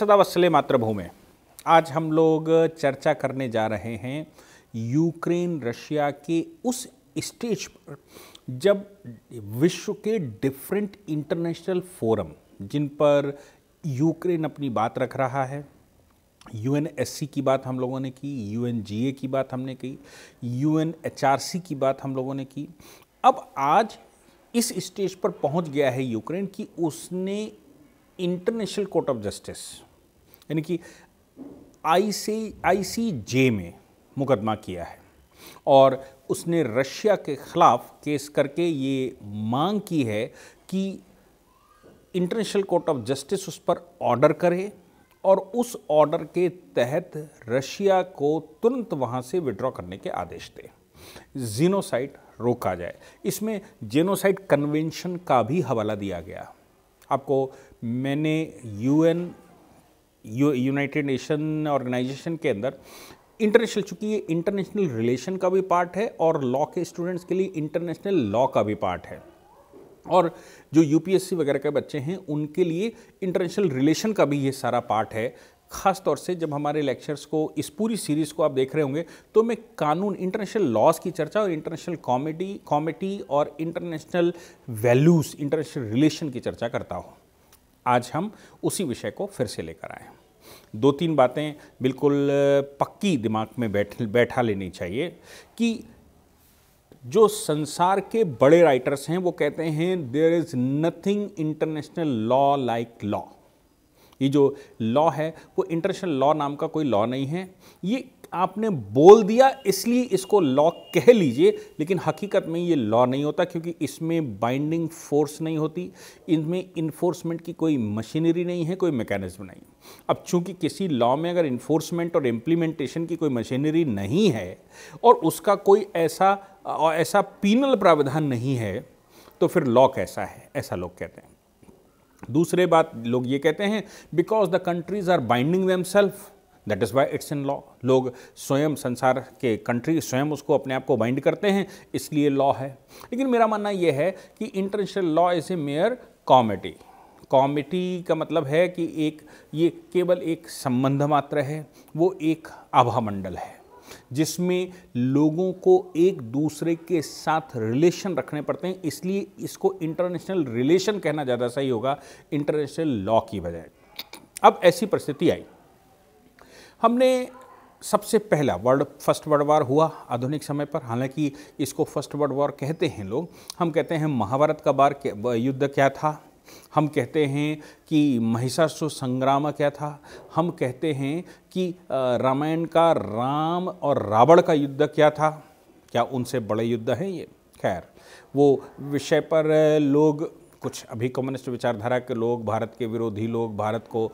सदा वसले मातृभूमि आज हम लोग चर्चा करने जा रहे हैं यूक्रेन रशिया के उस स्टेज पर जब विश्व के डिफरेंट इंटरनेशनल फोरम जिन पर यूक्रेन अपनी बात रख रहा है यूएनएससी की बात हम लोगों ने की यूएनजीए की बात हमने की यूएनएचआरसी की बात हम लोगों ने की अब आज इस स्टेज पर पहुंच गया है यूक्रेन कि उसने इंटरनेशनल कोर्ट ऑफ जस्टिस यानी कि आई सी आई सी जे में मुकदमा किया है और उसने रशिया के ख़िलाफ़ केस करके ये मांग की है कि इंटरनेशनल कोर्ट ऑफ जस्टिस उस पर ऑर्डर करे और उस ऑर्डर के तहत रशिया को तुरंत वहाँ से विड्रॉ करने के आदेश दे जीनोसाइट रोका जाए इसमें जेनोसाइट कन्वेंशन का भी हवाला दिया गया आपको मैंने यूएन यूनाइटेड नेशन ऑर्गेनाइजेशन के अंदर इंटरनेशनल चूंकि ये इंटरनेशनल रिलेशन का भी पार्ट है और लॉ के स्टूडेंट्स के लिए इंटरनेशनल लॉ का भी पार्ट है और जो यूपीएससी वगैरह के बच्चे हैं उनके लिए इंटरनेशनल रिलेशन का भी ये सारा पार्ट है खास तौर से जब हमारे लेक्चर्स को इस पूरी सीरीज़ को आप देख रहे होंगे तो मैं कानून इंटरनेशनल लॉज की चर्चा और इंटरनेशनल कॉमेडी कॉमेटी और इंटरनेशनल वैल्यूज़ इंटरनेशनल रिलेशन की चर्चा करता हूँ आज हम उसी विषय को फिर से लेकर आए हैं दो तीन बातें बिल्कुल पक्की दिमाग में बैठ बैठा लेनी चाहिए कि जो संसार के बड़े राइटर्स हैं वो कहते हैं there is nothing international law like law ये जो लॉ है वो इंटरनेशनल लॉ नाम का कोई लॉ नहीं है ये आपने बोल दिया इसलिए इसको लॉ कह लीजिए लेकिन हकीकत में ये लॉ नहीं होता क्योंकि इसमें बाइंडिंग फोर्स नहीं होती इनमें इन्फोर्समेंट की कोई मशीनरी नहीं है कोई मैकेनिज्म नहीं अब चूंकि किसी लॉ में अगर इन्फोर्समेंट और इम्प्लीमेंटेशन की कोई मशीनरी नहीं है और उसका कोई ऐसा और ऐसा पीनल प्रावधान नहीं है तो फिर लॉ कैसा है ऐसा लोग कहते हैं दूसरे बात लोग ये कहते हैं because the countries are binding them self that is why it's in law लोग स्वयं संसार के कंट्री स्वयं उसको अपने आप को बाइंड करते हैं इसलिए लॉ है लेकिन मेरा मानना यह है कि international law is a mere comedy comedy का मतलब है कि एक ये केवल एक संबंध मात्र है वो एक आभा मंडल है जिसमें लोगों को एक दूसरे के साथ रिलेशन रखने पड़ते हैं इसलिए इसको इंटरनेशनल रिलेशन कहना ज़्यादा सही होगा इंटरनेशनल लॉ की बजाय अब ऐसी परिस्थिति आई हमने सबसे पहला वर्ल्ड फर्स्ट वर्ल्ड वार हुआ आधुनिक समय पर हालांकि इसको फर्स्ट वर्ल्ड वॉर कहते हैं लोग हम कहते हैं महाभारत का बार युद्ध क्या था हम कहते हैं कि महिषासु संग्राम क्या था हम कहते हैं कि रामायण का राम और रावण का युद्ध क्या था क्या उनसे बड़े युद्ध हैं ये खैर वो विषय पर लोग कुछ अभी कम्युनिस्ट विचारधारा के लोग भारत के विरोधी लोग भारत को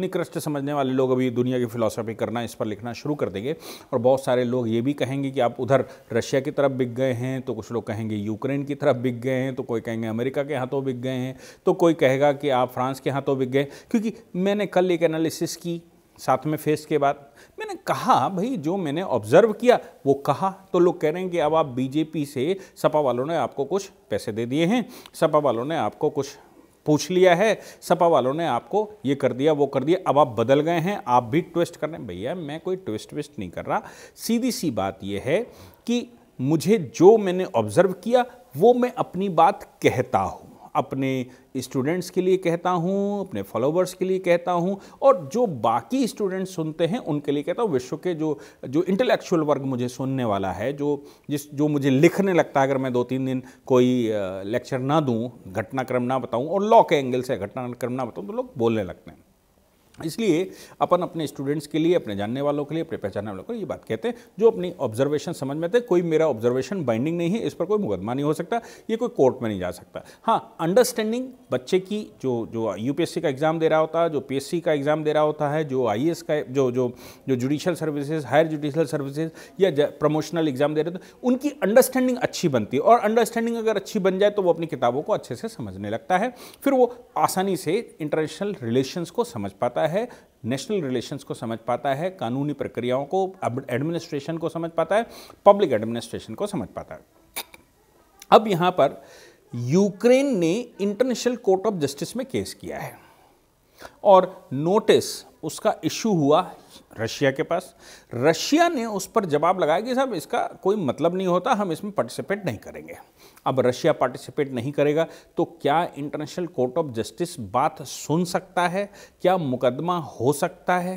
निकृष्ट समझने वाले लोग अभी दुनिया की फिलोसफी करना इस पर लिखना शुरू कर देंगे और बहुत सारे लोग ये भी कहेंगे कि आप उधर रशिया की तरफ बिक गए हैं तो कुछ लोग कहेंगे यूक्रेन की तरफ बिक गए हैं तो कोई कहेंगे अमेरिका के हाथों बिक गए हैं तो कोई कहेगा कि आप फ्रांस के हाथों बिक गए क्योंकि मैंने कल एक एनालिसिस की साथ में फेस के बाद मैंने कहा भाई जो मैंने ऑब्जर्व किया वो कहा तो लोग कह रहे हैं कि अब आप बीजेपी से सपा वालों ने आपको कुछ पैसे दे दिए हैं सपा वालों ने आपको कुछ पूछ लिया है सपा वालों ने आपको ये कर दिया वो कर दिया अब आप बदल गए हैं आप भी ट्विस्ट कर रहे हैं भैया मैं कोई ट्विस्ट विस्ट नहीं कर रहा सीधी सी बात यह है कि मुझे जो मैंने ऑब्जर्व किया वो मैं अपनी बात कहता हूँ अपने स्टूडेंट्स के लिए कहता हूँ अपने फॉलोवर्स के लिए कहता हूँ और जो बाकी स्टूडेंट्स सुनते हैं उनके लिए कहता हूँ विश्व के जो जो इंटेलेक्चुअल वर्ग मुझे सुनने वाला है जो जिस जो मुझे लिखने लगता है अगर मैं दो तीन दिन कोई लेक्चर ना दूँ घटनाक्रम ना बताऊँ और लॉ के एंगल से घटनाक्रम ना बताऊँ तो लोग बोलने लगते हैं इसलिए अपन अपने स्टूडेंट्स के लिए अपने जानने वालों के लिए अपने पहचानने वालों के लिए ये बात कहते हैं जो अपनी ऑब्जर्वेशन समझ में आते कोई मेरा ऑब्जर्वेशन बाइंडिंग नहीं है इस पर कोई मुकदमा नहीं हो सकता ये कोई कोर्ट में नहीं जा सकता हाँ अंडरस्टैंडिंग बच्चे की जो जो यू का एग्ज़ाम दे रहा होता है जो पी का एग्ज़ाम दे रहा होता है जो आई का जो जो जो judicial services higher judicial services या प्रमोशनल एग्ज़ाम दे रहे होते उनकी अंडरस्टैंडिंग अच्छी बनती है और अंडरस्टैंडिंग अगर अच्छी बन जाए तो वो अपनी किताबों को अच्छे से समझने लगता है फिर वो आसानी से इंटरनेशनल रिलेशंस को समझ पाता है है नेशनल रिलेशंस को समझ पाता है कानूनी प्रक्रियाओं को एडमिनिस्ट्रेशन को समझ पाता है पब्लिक एडमिनिस्ट्रेशन को समझ पाता है अब यहाँ पर यूक्रेन ने इंटरनेशनल कोर्ट ऑफ जस्टिस में केस किया है और नोटिस उसका इशू हुआ रशिया के पास रशिया ने उस पर जवाब लगाया कि साहब इसका कोई मतलब नहीं होता हम इसमें पार्टिसिपेट नहीं करेंगे अब रशिया पार्टिसिपेट नहीं करेगा तो क्या इंटरनेशनल कोर्ट ऑफ जस्टिस बात सुन सकता है क्या मुकदमा हो सकता है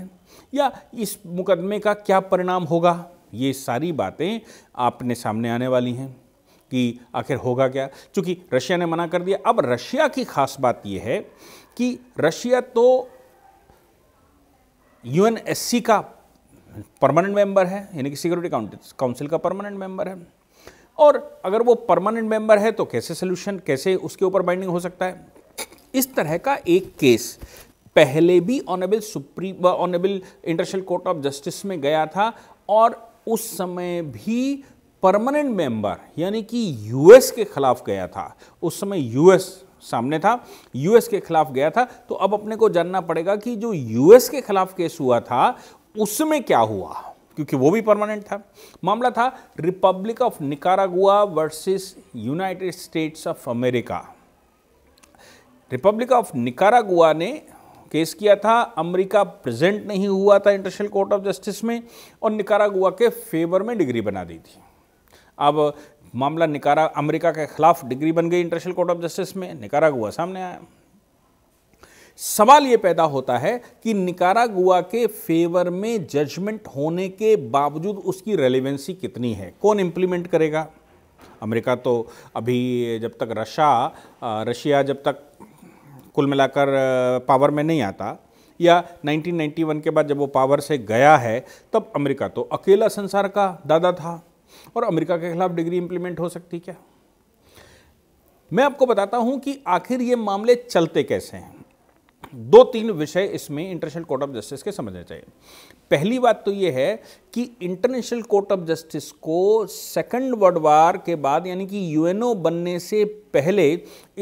या इस मुकदमे का क्या परिणाम होगा ये सारी बातें आपने सामने आने वाली हैं कि आखिर होगा क्या चूँकि रशिया ने मना कर दिया अब रशिया की खास बात यह है कि रशिया तो यूएनएससी का परमानेंट मेंबर है यानी कि सिक्योरिटी काउंसिल का परमानेंट मेंबर है और अगर वो परमानेंट मेंबर है तो कैसे सोल्यूशन कैसे उसके ऊपर बाइंडिंग हो सकता है इस तरह का एक केस पहले भी honourable supreme honourable international court of justice में गया था और उस समय भी परमानेंट मेंबर यानी कि यूएस के खिलाफ गया था उस समय यूएस सामने था यूएस के खिलाफ गया था तो अब अपने को जानना पड़ेगा कि जो यूएस के खिलाफ केस हुआ था उसमें क्या हुआ क्योंकि वो भी परमानेंट था मामला था republic of Nicaragua versus United States of America republic of Nicaragua ने केस किया था अमेरिका प्रेजेंट नहीं हुआ था इंटरनेशनल कोर्ट ऑफ जस्टिस में और निकारागुआ के फेवर में डिग्री बना दी थी अब मामला निकारा अमेरिका के खिलाफ डिग्री बन गई इंटरनेशनल कोर्ट ऑफ जस्टिस में निकारा गुआ सामने आया सवाल ये पैदा होता है कि निकारा गुआ के फेवर में जजमेंट होने के बावजूद उसकी रेलिवेंसी कितनी है कौन इम्प्लीमेंट करेगा अमेरिका तो अभी जब तक रशा रशिया जब तक कुल मिलाकर पावर में नहीं आता या 1991 के बाद जब वो पावर से गया है तब अमेरिका तो अकेला संसार का दादा था और अमेरिका के खिलाफ डिग्री इंप्लीमेंट हो सकती क्या मैं आपको बताता हूं कि आखिर ये मामले चलते कैसे हैं दो तीन विषय इसमें इंटरनेशनल कोर्ट ऑफ जस्टिस के समझने चाहिए पहली बात तो ये है कि इंटरनेशनल कोर्ट ऑफ जस्टिस को सेकंड वर्ल्ड वार के बाद यानी कि यूएनओ बनने से पहले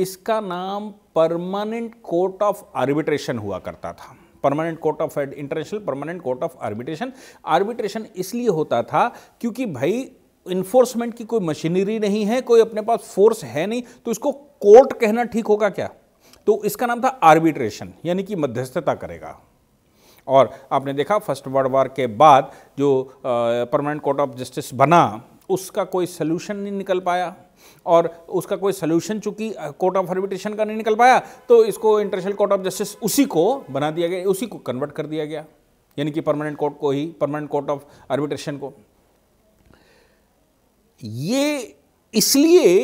इसका नाम परमानेंट कोर्ट ऑफ आर्बिट्रेशन हुआ करता था permanent court of international permanent court of arbitration arbitration इसलिए होता था क्योंकि भाई इन्फोर्समेंट की कोई मशीनरी नहीं है कोई अपने पास फोर्स है नहीं तो इसको कोर्ट कहना ठीक होगा क्या तो इसका नाम था आर्बिट्रेशन यानी कि मध्यस्थता करेगा और आपने देखा फर्स्ट वर्ल्ड वार के बाद जो परमानेंट कोर्ट ऑफ जस्टिस बना उसका कोई सोल्यूशन नहीं निकल पाया और उसका कोई सोल्यूशन चूंकि कोर्ट ऑफ आर्बिट्रेशन का नहीं निकल पाया तो इसको इंटरनेशनल कोर्ट ऑफ जस्टिस उसी को बना दिया गया उसी को कन्वर्ट कर दिया गया यानी कि परमानेंट कोर्ट को ही परमानेंट कोर्ट ऑफ आर्बिट्रेशन को ये इसलिए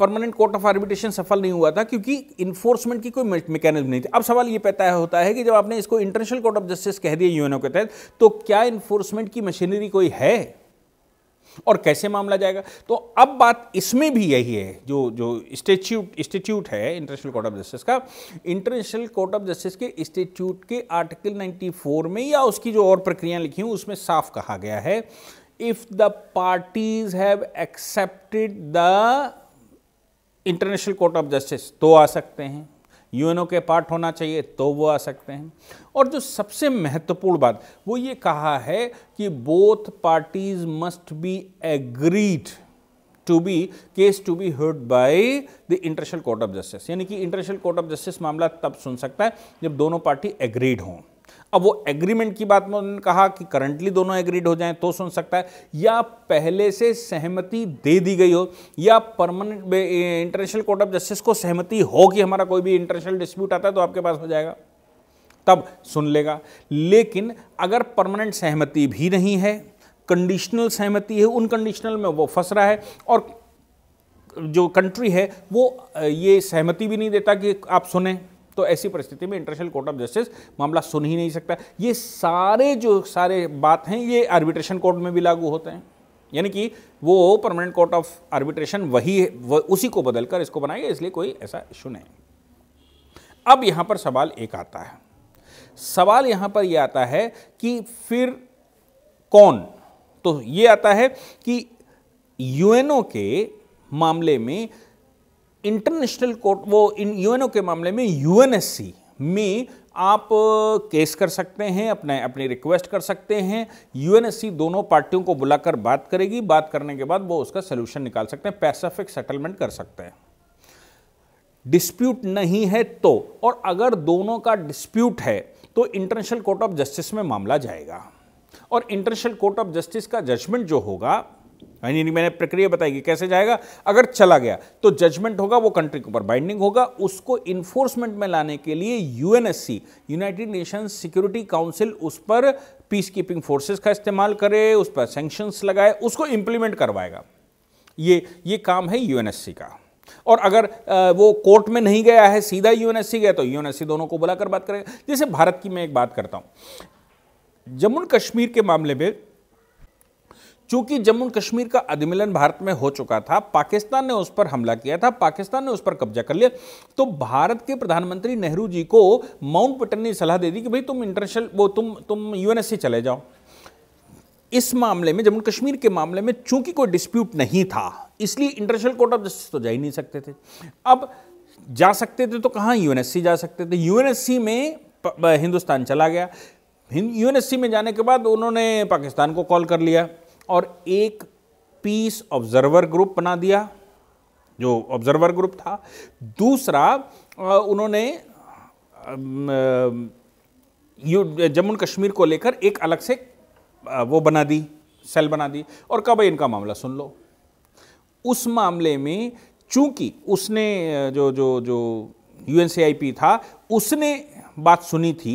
परमानेंट कोर्ट ऑफ आर्बिट्रेशन सफल नहीं हुआ था क्योंकि इन्फोर्समेंट की कोई मैकेनिज्म नहीं थी अब सवाल ये पैदा होता है कि जब आपने इसको इंटरनेशनल कोर्ट ऑफ जस्टिस कह दिया यूएनओ के तहत तो क्या इन्फोर्समेंट की मशीनरी कोई है और कैसे मामला जाएगा तो अब बात इसमें भी यही है जो जो स्टेच्यूट इंस्टीट्यूट है इंटरनेशनल कोर्ट ऑफ जस्टिस का इंटरनेशनल कोर्ट ऑफ जस्टिस के इंस्टीट्यूट के आर्टिकल 94 में या उसकी जो और प्रक्रियाएं लिखी हुई उसमें साफ कहा गया है if the parties have accepted the international court of justice तो आ सकते हैं यूएनओ के पार्ट होना चाहिए तो वो आ सकते हैं और जो सबसे महत्वपूर्ण बात वो ये कहा है कि both parties must be agreed to be case to be heard by the international court of justice यानी कि इंटरनेशनल कोर्ट ऑफ जस्टिस मामला तब सुन सकता है जब दोनों पार्टी एग्रीड हों अब वो एग्रीमेंट की बात में उन्होंने कहा कि करंटली दोनों एग्रीड हो जाएं तो सुन सकता है या पहले से सहमति दे दी गई हो या permanent international court of justice को सहमति हो कि हमारा कोई भी इंटरनेशनल डिस्प्यूट आता है तो आपके पास हो जाएगा तब सुन लेगा लेकिन अगर परमानेंट सहमति भी नहीं है कंडीशनल सहमति है उन कंडीशनल में वो फंस रहा है और जो कंट्री है वो ये सहमति भी नहीं देता कि आप सुने तो ऐसी परिस्थिति में इंटरनेशनल कोर्ट ऑफ जस्टिस मामला सुन ही नहीं सकता ये सारे जो सारे बात हैं ये आर्बिट्रेशन कोर्ट में भी लागू होते हैं यानी कि वो परमानेंट कोर्ट ऑफ आर्बिट्रेशन वही वह उसी को बदलकर इसको बनाएगा इसलिए कोई ऐसा इशू नहीं अब यहां पर सवाल एक आता है सवाल यहां पर यह आता है कि फिर कौन तो ये आता है कि यूएनओ के मामले में इंटरनेशनल कोर्ट वो इन यूएनओ के मामले में यूएनएससी में आप केस कर सकते हैं अपने अपनी रिक्वेस्ट कर सकते हैं यूएनएससी दोनों पार्टियों को बुलाकर बात करेगी बात करने के बाद वो उसका सोल्यूशन निकाल सकते हैं पैसिफिक सेटलमेंट कर सकते हैं डिस्प्यूट नहीं है तो और अगर दोनों का डिस्प्यूट है तो इंटरनेशनल कोर्ट ऑफ जस्टिस में मामला जाएगा और इंटरनेशनल कोर्ट ऑफ जस्टिस का जजमेंट जो होगा यानी मैंने प्रक्रिया बताई कि कैसे जाएगा अगर चला गया तो जजमेंट होगा वो कंट्री के ऊपर बाइंडिंग होगा उसको इन्फोर्समेंट में लाने के लिए UNSC United Nation security council उस पर पीस कीपिंग फोर्सेज का इस्तेमाल करे उस पर सेंक्शंस लगाए उसको इम्प्लीमेंट करवाएगा ये ये काम है यूएनएससी का और अगर वो कोर्ट में नहीं गया है सीधा यूएनएससी गया तो यूएनएससी दोनों को बुलाकर बात करेगा जैसे भारत की मैं एक बात करता हूँ जम्मू कश्मीर के मामले में चूंकि जम्मू कश्मीर का अधिमिलन भारत में हो चुका था पाकिस्तान ने उस पर हमला किया था पाकिस्तान ने उस पर कब्जा कर लिया तो भारत के प्रधानमंत्री नेहरू जी को माउंट पटन ने सलाह दे दी कि भाई तुम इंटरनेशनल वो तुम तुम यूएनएससी चले जाओ इस मामले में जम्मू कश्मीर के मामले में चूंकि कोई डिस्प्यूट नहीं था इसलिए इंटरनेशनल कोर्ट ऑफ जस्टिस तो जा ही नहीं सकते थे अब जा सकते थे तो कहाँ यूएनएससी जा सकते थे यूएनएससी में हिंदुस्तान चला गया यूएनएससी में जाने के बाद उन्होंने पाकिस्तान को कॉल कर लिया और एक पीस ऑब्जर्वर ग्रुप बना दिया जो ऑब्जर्वर ग्रुप था दूसरा उन्होंने जम्मू कश्मीर को लेकर एक अलग से वो बना दी सेल बना दी और कहा भाई इनका मामला सुन लो उस मामले में चूंकि उसने जो जो जो यू था उसने बात सुनी थी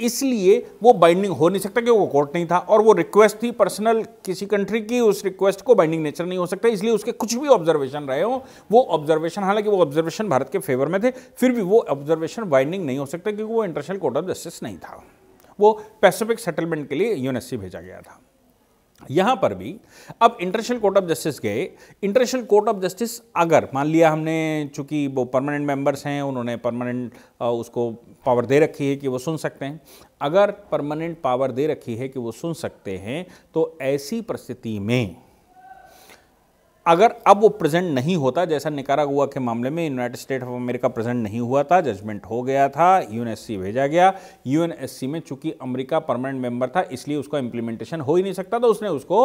इसलिए वो बाइंडिंग हो नहीं सकता क्योंकि वो कोर्ट नहीं था और वो रिक्वेस्ट थी पर्सनल किसी कंट्री की उस रिक्वेस्ट को बाइंडिंग नेचर नहीं हो सकता इसलिए उसके कुछ भी ऑब्जर्वेशन रहे हो वो ऑब्जर्वेशन हालांकि वो ऑब्जर्वेशन भारत के फेवर में थे फिर भी वो ऑब्जर्वेशन बाइंडिंग नहीं हो सकता क्योंकि वो इंटरनेशनल कोर्ट ऑफ जस्टिस नहीं था वो पैसिफिक सेटलमेंट के लिए यूनएससी भेजा गया था यहां पर भी अब इंटरनेशनल कोर्ट ऑफ जस्टिस गए इंटरनेशनल कोर्ट ऑफ जस्टिस अगर मान लिया हमने चूंकि वो परमानेंट मेंबर्स हैं उन्होंने परमानेंट उसको पावर दे रखी है कि वो सुन सकते हैं अगर परमानेंट पावर दे रखी है कि वो सुन सकते हैं तो ऐसी परिस्थिति में अगर अब वो प्रेजेंट नहीं होता जैसा निकारागुआ के मामले में United State of America present नहीं हुआ था जजमेंट हो गया था यूएनएससी भेजा गया यूएनएससी में चूंकि अमेरिका परमानेंट मेंबर था इसलिए उसका इम्प्लीमेंटेशन हो ही नहीं सकता तो उसने उसको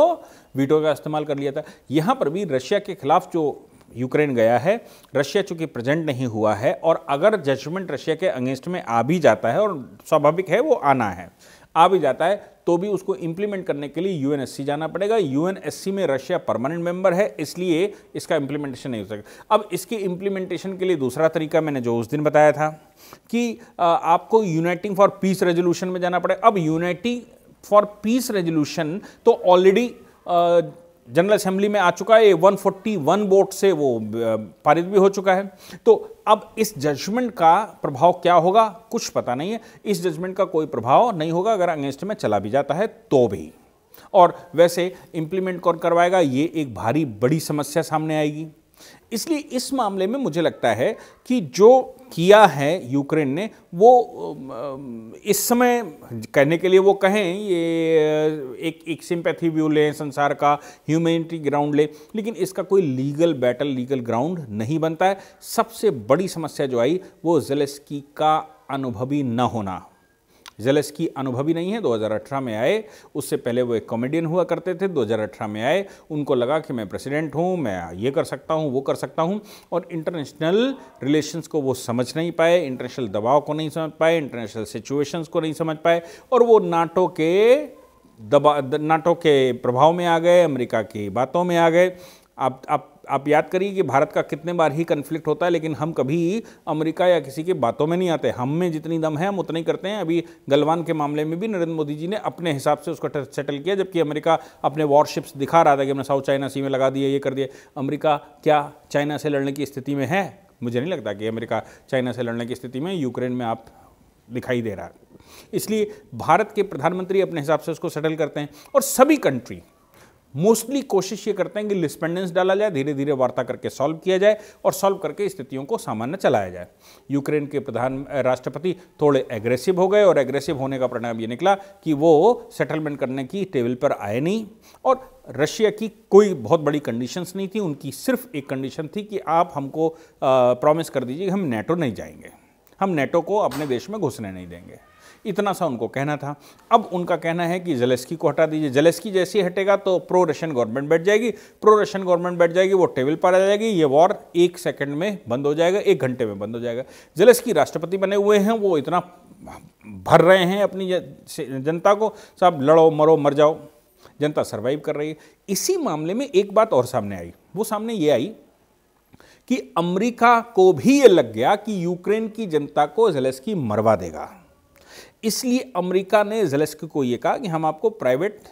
वीटो का इस्तेमाल कर लिया था यहाँ पर भी रशिया के खिलाफ जो यूक्रेन गया है रशिया चूंकि प्रेजेंट नहीं हुआ है और अगर जजमेंट रशिया के अगेंस्ट में आ भी जाता है और स्वाभाविक है वो आना है आ भी जाता है तो भी उसको इंप्लीमेंट करने के लिए यूएनएससी जाना पड़ेगा यूएनएससी में रशिया परमानेंट मेंबर है इसलिए इसका इंप्लीमेंटेशन नहीं हो सकता अब इसकी इंप्लीमेंटेशन के लिए दूसरा तरीका मैंने जो उस दिन बताया था कि आपको यूनाइटिंग फॉर पीस रेजोल्यूशन में जाना पड़ेगा अब यूनाइटिंग फॉर पीस रेजोल्यूशन तो ऑलरेडी जनरल असेंबली में आ चुका है 141 वोट से वो पारित भी हो चुका है तो अब इस जजमेंट का प्रभाव क्या होगा कुछ पता नहीं है इस जजमेंट का कोई प्रभाव नहीं होगा अगर अगेंस्ट में चला भी जाता है तो भी और वैसे इम्प्लीमेंट कौन करवाएगा ये एक भारी बड़ी समस्या सामने आएगी इसलिए इस मामले में मुझे लगता है कि जो किया है यूक्रेन ने वो इस समय कहने के लिए वो कहें ये एक एक सिंपैथी व्यू लें संसार का ह्यूमैनिटी ग्राउंड लें लेकिन इसका कोई लीगल बैटल लीगल ग्राउंड नहीं बनता है सबसे बड़ी समस्या जो आई वो जेलेस्की का अनुभवी न होना जेलेस्की अनुभवी नहीं है 2018 में आए उससे पहले वो एक कॉमेडियन हुआ करते थे 2018 में आए उनको लगा कि मैं प्रेसिडेंट हूँ मैं ये कर सकता हूँ वो कर सकता हूँ और इंटरनेशनल रिलेशंस को वो समझ नहीं पाए इंटरनेशनल दबाव को नहीं समझ पाए इंटरनेशनल सिचुएशंस को नहीं समझ पाए और वो नाटो के दबा नाटो के प्रभाव में आ गए अमेरिका की बातों में आ गए आप आप आप याद करिए कि भारत का कितने बार ही कन्फ्लिक्ट होता है लेकिन हम कभी अमेरिका या किसी की बातों में नहीं आते हम में जितनी दम है हम उतना ही करते हैं अभी गलवान के मामले में भी नरेंद्र मोदी जी ने अपने हिसाब से उसको सेटल किया जबकि अमेरिका अपने वॉरशिप्स दिखा रहा था कि हमने साउथ चाइना सी में लगा दिए ये कर दिए अमरीका क्या चाइना से लड़ने की स्थिति में है मुझे नहीं लगता कि अमेरिका चाइना से लड़ने की स्थिति में यूक्रेन में आप दिखाई दे रहा है इसलिए भारत के प्रधानमंत्री अपने हिसाब से उसको सेटल करते हैं और सभी कंट्री मोस्टली कोशिश ये करते हैं कि लिस्पेंडेंस डाला जाए धीरे धीरे वार्ता करके सॉल्व किया जाए और सॉल्व करके स्थितियों को सामान्य चलाया जाए यूक्रेन के प्रधान राष्ट्रपति थोड़े एग्रेसिव हो गए और एग्रेसिव होने का परिणाम ये निकला कि वो सेटलमेंट करने की टेबल पर आए नहीं और रशिया की कोई बहुत बड़ी कंडीशंस नहीं थी उनकी सिर्फ एक कंडीशन थी कि आप हमको प्रॉमिस कर दीजिए कि हम नेटो नहीं जाएंगे हम नेटो को अपने देश में घुसने नहीं देंगे इतना सा उनको कहना था अब उनका कहना है कि जलेस्की को हटा दीजिए जलेस्की जैसे ही हटेगा तो प्रो रशियन गवर्नमेंट बैठ जाएगी प्रो रशियन गवर्नमेंट बैठ जाएगी वो टेबल पर आ जाएगी ये वॉर एक सेकेंड में बंद हो जाएगा एक घंटे में बंद हो जाएगा जलेस्की राष्ट्रपति बने हुए हैं वो इतना भर रहे हैं अपनी जनता को साहब लड़ो मरो मर जाओ जनता सर्वाइव कर रही है इसी मामले में एक बात और सामने आई वो सामने ये आई कि अमेरिका को भी ये लग गया कि यूक्रेन की जनता को जलेस्की मरवा देगा इसलिए अमेरिका ने जेलेस्क को ये कहा कि हम आपको प्राइवेट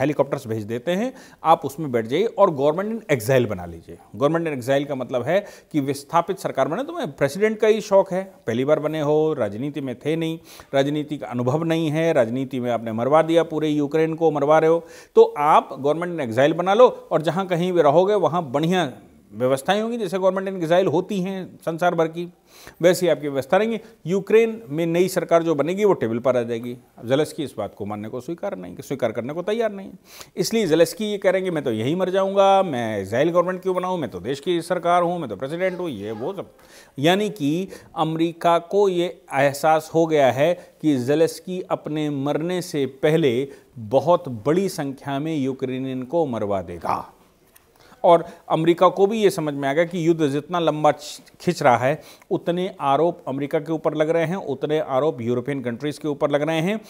हेलीकॉप्टर्स भेज देते हैं आप उसमें बैठ जाइए और गवर्नमेंट इन एग्जाइल बना लीजिए गवर्नमेंट इन एग्जाइल का मतलब है कि विस्थापित सरकार बने तो मैं प्रेसिडेंट का ही शौक है पहली बार बने हो राजनीति में थे नहीं राजनीति का अनुभव नहीं है राजनीति में आपने मरवा दिया पूरे यूक्रेन को मरवा रहे हो तो आप गवर्नमेंट इन एग्जाइल बना लो और जहाँ कहीं भी रहोगे वहाँ बढ़िया व्यवस्थाएं होंगी जैसे गवर्नमेंट इन गजाइल होती हैं संसार भर की ही आपकी व्यवस्था रहेंगी यूक्रेन में नई सरकार जो बनेगी वो टेबल पर आ जाएगी जलस्की इस बात को मानने को स्वीकार नहीं स्वीकार करने को तैयार नहीं इसलिए जलस्की ये कह रहे हैं मैं तो यही मर जाऊँगा मैं इसराइल गवर्नमेंट क्यों बनाऊँ मैं तो देश की सरकार हूँ मैं तो प्रेसिडेंट हूँ ये वो सब यानी कि अमरीका को ये एहसास हो गया है कि जलस्की अपने मरने से पहले बहुत बड़ी संख्या में यूक्रेनियन को मरवा देगा और अमेरिका को भी ये समझ में आ गया कि युद्ध जितना लंबा खिंच रहा है उतने आरोप अमेरिका के ऊपर लग रहे हैं उतने आरोप यूरोपियन कंट्रीज़ के ऊपर लग रहे हैं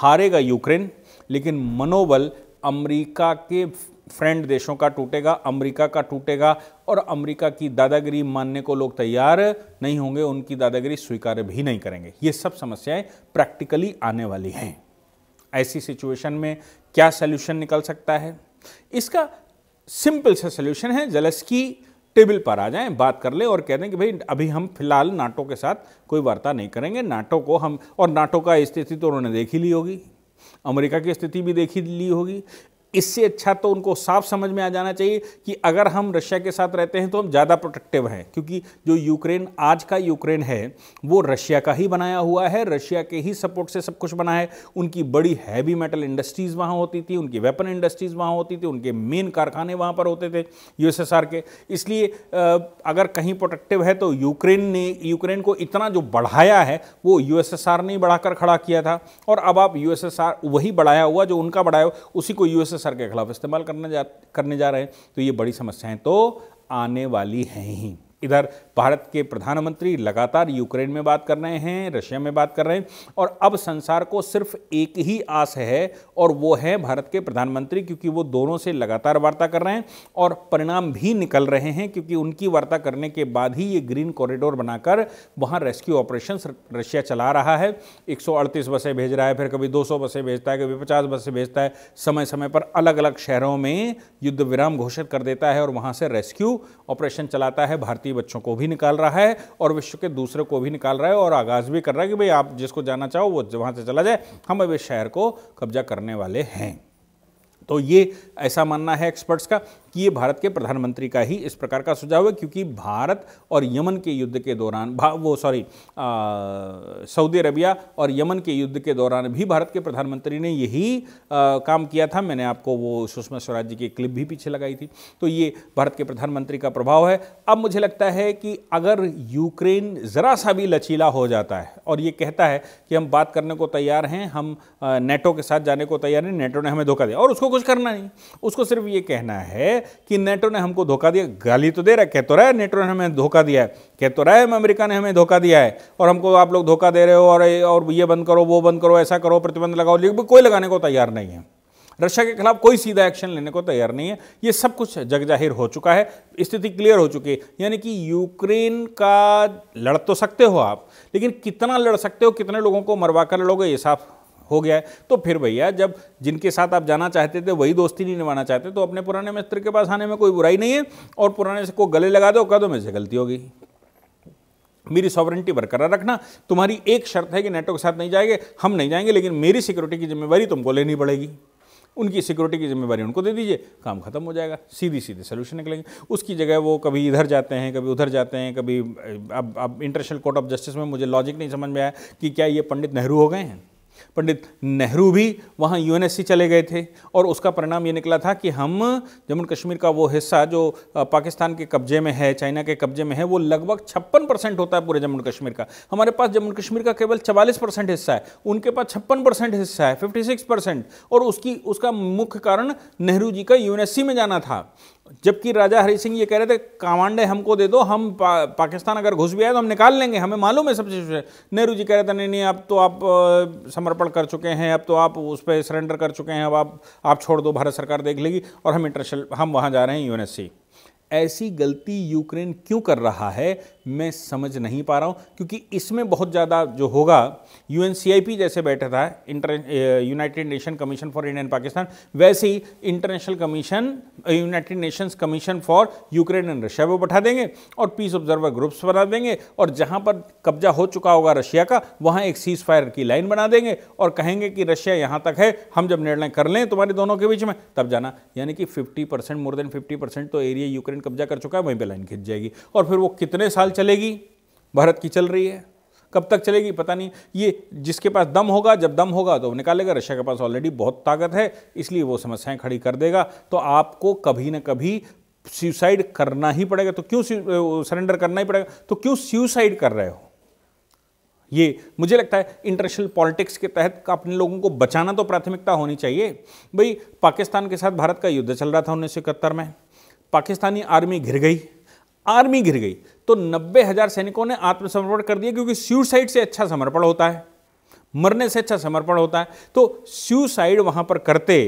हारेगा यूक्रेन लेकिन मनोबल अमेरिका के फ्रेंड देशों का टूटेगा अमेरिका का टूटेगा और अमेरिका की दादागिरी मानने को लोग तैयार नहीं होंगे उनकी दादागिरी स्वीकार भी नहीं करेंगे ये सब समस्याएं प्रैक्टिकली आने वाली हैं ऐसी सिचुएशन में क्या सल्यूशन निकल सकता है इसका सिंपल सा सोल्यूशन है जलस की टेबल पर आ जाएं बात कर ले और कह दें कि भाई अभी हम फिलहाल नाटो के साथ कोई वार्ता नहीं करेंगे नाटो को हम और नाटो का स्थिति तो उन्होंने देखी ली होगी अमेरिका की स्थिति भी देखी ली होगी इससे अच्छा तो उनको साफ समझ में आ जाना चाहिए कि अगर हम रशिया के साथ रहते हैं तो हम ज़्यादा प्रोटेक्टिव हैं क्योंकि जो यूक्रेन आज का यूक्रेन है वो रशिया का ही बनाया हुआ है रशिया के ही सपोर्ट से सब कुछ बना है उनकी बड़ी हैवी मेटल इंडस्ट्रीज़ वहाँ होती थी उनकी वेपन इंडस्ट्रीज़ वहाँ होती थी उनके मेन कारखाने वहाँ पर होते थे यूएसएसआर के इसलिए अगर कहीं प्रोटेक्टिव है तो यूक्रेन ने यूक्रेन को इतना जो बढ़ाया है वो यूएसएसआर ने बढ़ाकर खड़ा किया था और अब आप यूएसएसआर वही बढ़ाया हुआ जो उनका बढ़ाया उसी को यूएसएस सर के खिलाफ इस्तेमाल करने जा करने जा रहे हैं तो ये बड़ी समस्याएं तो आने वाली हैं ही इधर भारत के प्रधानमंत्री लगातार यूक्रेन में बात कर रहे हैं रशिया में बात कर रहे हैं और अब संसार को सिर्फ एक ही आस है और वो है भारत के प्रधानमंत्री क्योंकि वो दोनों से लगातार वार्ता कर रहे हैं और परिणाम भी निकल रहे हैं क्योंकि उनकी वार्ता करने के बाद ही ये ग्रीन कॉरिडोर बनाकर वहाँ रेस्क्यू ऑपरेशन रशिया चला रहा है एक बसें भेज रहा है फिर कभी दो बसें भेजता है कभी पचास बसें भेजता है समय समय पर अलग अलग शहरों में युद्ध विराम घोषित कर देता है और वहाँ से रेस्क्यू ऑपरेशन चलाता है भारतीय भारतीय बच्चों को भी निकाल रहा है और विश्व के दूसरे को भी निकाल रहा है और आगाज़ भी कर रहा है कि भाई आप जिसको जाना चाहो वो वहाँ से चला जाए हम अब इस शहर को कब्जा करने वाले हैं तो ये ऐसा मानना है एक्सपर्ट्स का कि ये भारत के प्रधानमंत्री का ही इस प्रकार का सुझाव है क्योंकि भारत और यमन के युद्ध के दौरान वो सॉरी सऊदी अरबिया और यमन के युद्ध के दौरान भी भारत के प्रधानमंत्री ने यही आ, काम किया था मैंने आपको वो सुषमा स्वराज जी की क्लिप भी पीछे लगाई थी तो ये भारत के प्रधानमंत्री का प्रभाव है अब मुझे लगता है कि अगर यूक्रेन ज़रा सा भी लचीला हो जाता है और ये कहता है कि हम बात करने को तैयार हैं हम नेटो के साथ जाने को तैयार हैं नेटो ने हमें धोखा दिया और उसको कुछ करना नहीं उसको सिर्फ ये कहना है कि नेटो ने हमको धोखा दिया गाली तो दे रहा है कह तो रहा है नेटो ने हमें धोखा दिया है कह तो रहा है अमेरिका ने हमें धोखा दिया है और हमको आप लोग धोखा दे रहे हो और और ये बंद करो वो बंद करो ऐसा करो प्रतिबंध लगाओ लेकिन कोई लगाने को तैयार नहीं है रशिया के खिलाफ कोई सीधा एक्शन लेने को तैयार नहीं है ये सब कुछ जग जाहिर हो चुका है स्थिति क्लियर हो चुकी है यानी कि यूक्रेन का लड़ तो सकते हो आप लेकिन कितना लड़ सकते हो कितने लोगों को मरवा कर लड़ोगे ये साफ हो गया है तो फिर भैया जब जिनके साथ आप जाना चाहते थे वही दोस्ती नहीं निभाना चाहते तो अपने पुराने मित्र के पास आने में कोई बुराई नहीं है और पुराने से को गले लगा दो कह दो मेरे से गलती होगी मेरी सॉवरेंटी बरकरार रखना तुम्हारी एक शर्त है कि नेटो के साथ नहीं जाएंगे हम नहीं जाएंगे लेकिन मेरी सिक्योरिटी की जिम्मेवारी तुमको लेनी पड़ेगी उनकी सिक्योरिटी की जिम्मेवारी उनको दे दीजिए काम खत्म हो जाएगा सीधी सीधे सोल्यूशन निकलेंगे उसकी जगह वो कभी इधर जाते हैं कभी उधर जाते हैं कभी अब अब इंटरनेशनल कोर्ट ऑफ जस्टिस में मुझे लॉजिक नहीं समझ में आया कि क्या ये पंडित नेहरू हो गए हैं पंडित नेहरू भी वहाँ यूएनएससी चले गए थे और उसका परिणाम ये निकला था कि हम जम्मू कश्मीर का वो हिस्सा जो पाकिस्तान के कब्जे में है चाइना के कब्जे में है वो लगभग छप्पन परसेंट होता है पूरे जम्मू कश्मीर का हमारे पास जम्मू कश्मीर का केवल चवालीस परसेंट हिस्सा है उनके पास छप्पन परसेंट हिस्सा है फिफ्टी सिक्स परसेंट और उसकी उसका मुख्य कारण नेहरू जी का यू में जाना था जबकि राजा हरि सिंह ये कह रहे थे कामांडे हमको दे दो हम पा, पाकिस्तान अगर घुस भी आए तो हम निकाल लेंगे हमें मालूम है सब चीज़ नेहरू जी कह रहे थे नहीं नहीं अब तो आप समर्पण कर चुके हैं अब तो आप उस पर सरेंडर कर चुके हैं अब आप आप छोड़ दो भारत सरकार देख लेगी और हम इंटरनेशनल हम वहाँ जा रहे हैं यूएनएससी ऐसी गलती यूक्रेन क्यों कर रहा है मैं समझ नहीं पा रहा हूँ क्योंकि इसमें बहुत ज़्यादा जो होगा यू जैसे बैठा था inter United Nation commission for India and Pakistan वैसे ही international commission United Nations commission for Ukraine and Russia वो बैठा देंगे और पीस ऑब्जर्वर ग्रुप्स बना देंगे और जहाँ पर कब्जा हो चुका होगा रशिया का वहाँ एक सीज फायर की लाइन बना देंगे और कहेंगे कि रशिया यहाँ तक है हम जब निर्णय कर लें तुम्हारे दोनों के बीच में तब जाना यानी कि fifty percent more than fifty percent तो एरिया यूक्रेन कब्जा कर चुका है वहीं पर लाइन खींच जाएगी और फिर वो कितने साल चलेगी भारत की चल रही है कब तक चलेगी पता नहीं ये जिसके पास दम होगा जब दम होगा तो निकालेगा रशिया के पास ऑलरेडी बहुत ताकत है इसलिए वो समस्याएं खड़ी कर देगा तो आपको कभी ना कभी सुसाइड करना ही पड़ेगा तो क्यों सरेंडर करना ही पड़ेगा तो क्यों सुसाइड कर रहे हो ये मुझे लगता है इंटरनेशनल पॉलिटिक्स के तहत अपने लोगों को बचाना तो प्राथमिकता होनी चाहिए भाई पाकिस्तान के साथ भारत का युद्ध चल रहा था उन्नीस में पाकिस्तानी आर्मी घिर गई आर्मी घिर गई तो नब्बे हजार सैनिकों ने आत्मसमर्पण कर दिया क्योंकि सुसाइड से अच्छा समर्पण होता है मरने से अच्छा समर्पण होता है तो सुसाइड वहां पर करते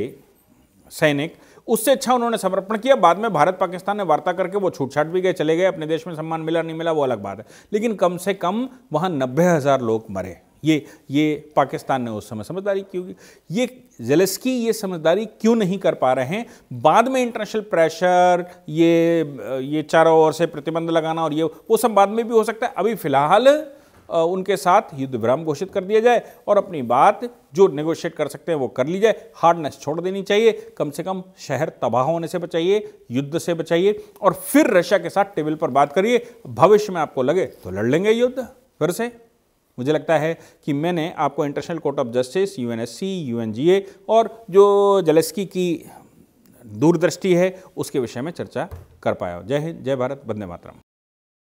सैनिक उससे अच्छा उन्होंने समर्पण किया बाद में भारत पाकिस्तान ने वार्ता करके वो छूट छाट भी गए चले गए अपने देश में सम्मान मिला नहीं मिला वो अलग बात है लेकिन कम से कम वहां नब्बे हज़ार लोग मरे ये ये पाकिस्तान ने उस समय समझदारी क्यों की ये जेलेस्की ये समझदारी क्यों नहीं कर पा रहे हैं बाद में इंटरनेशनल प्रेशर ये ये चारों ओर से प्रतिबंध लगाना और ये वो सब बाद में भी हो सकता है अभी फ़िलहाल उनके साथ युद्ध विराम घोषित कर दिया जाए और अपनी बात जो नेगोशिएट कर सकते हैं वो कर ली जाए हार्डनेस छोड़ देनी चाहिए कम से कम शहर तबाह होने से बचाइए युद्ध से बचाइए और फिर रशिया के साथ टेबल पर बात करिए भविष्य में आपको लगे तो लड़ लेंगे युद्ध फिर से मुझे लगता है कि मैंने आपको international court of justice U N UNGA और जो जलस्की की दूरदृष्टि है उसके विषय में चर्चा कर पाया जय हिंद जय भारत बंदे मातरम